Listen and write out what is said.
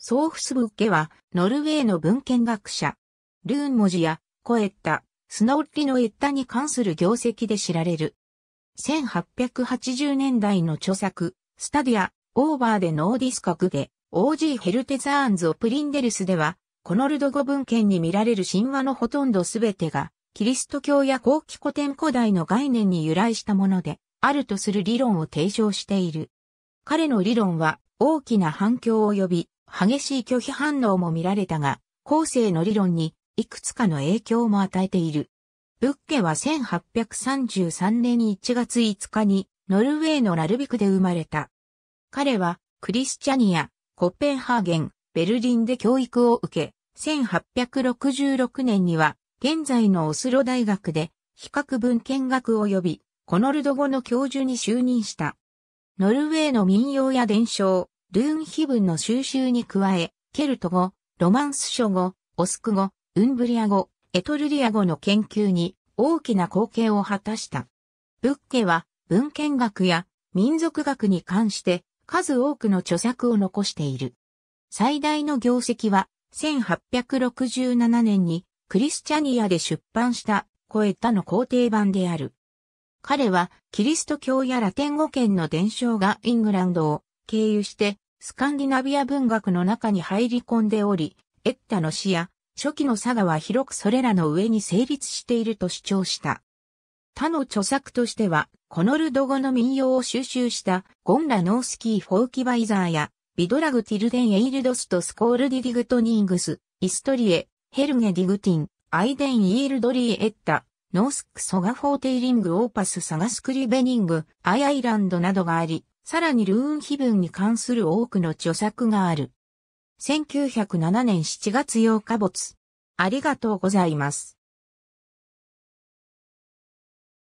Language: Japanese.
ソーフスブッケは、ノルウェーの文献学者。ルーン文字や、コエッタ、スノッリのエッタに関する業績で知られる。1880年代の著作、スタディア、オーバーでノーディス格で、オージーヘルテザーンズ・オプリンデルスでは、このルド語文献に見られる神話のほとんどすべてが、キリスト教や後期古典古代の概念に由来したもので、あるとする理論を提唱している。彼の理論は大きな反響を呼び、激しい拒否反応も見られたが、後世の理論にいくつかの影響も与えている。ブッケは1833年1月5日にノルウェーのラルビクで生まれた。彼はクリスチャニア、コッペンハーゲン、ベルリンで教育を受け、1866年には現在のオスロ大学で比較文献学及びコノルド語の教授に就任した。ノルウェーの民謡や伝承、ルーンブ文の収集に加え、ケルト語、ロマンス書語、オスク語、ウンブリア語、エトルリア語の研究に大きな貢献を果たした。ブッケは文献学や民族学に関して数多くの著作を残している。最大の業績は1867年にクリスチャニアで出版したコエタの皇帝版である。彼はキリスト教やラテン語圏の伝承がイングランドを経由して、スカンディナビア文学の中に入り込んでおり、エッタの詩や初期の佐賀は広くそれらの上に成立していると主張した。他の著作としては、コノルド語の民謡を収集したゴンラ・ノースキー・フォーキバイザーや、ビドラグ・ティルデン・エイルドスト・スコール・ディ・ディグトニングス、イストリエ、ヘルゲ・ディグティン、アイデン・イールドリー・エッタ、ノースク・ソガ・フォーテイリング・オーパス・サガスクリベニング、アイアイランドなどがあり、さらにルーン碑文に関する多くの著作がある。1907年7月8日没。ありがとうございます。